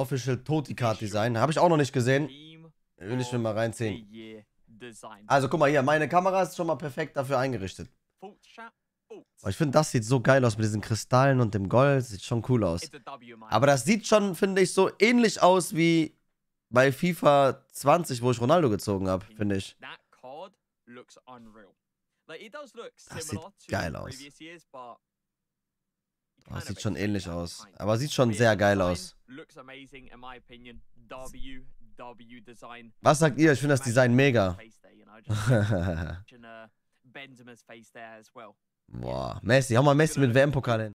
Official Totikat Design. Habe ich auch noch nicht gesehen. Will ich mir mal reinziehen. Also guck mal hier, meine Kamera ist schon mal perfekt dafür eingerichtet. ich finde, das sieht so geil aus mit diesen Kristallen und dem Gold. Sieht schon cool aus. Aber das sieht schon, finde ich, so ähnlich aus wie bei FIFA 20, wo ich Ronaldo gezogen habe, finde ich. Das sieht geil aus. Oh, das sieht schon ähnlich aus. Aber sieht schon sehr geil aus. Was sagt ihr? Ich finde das Design mega. Boah, Messi, hau mal Messi mit WM-Pokal hin.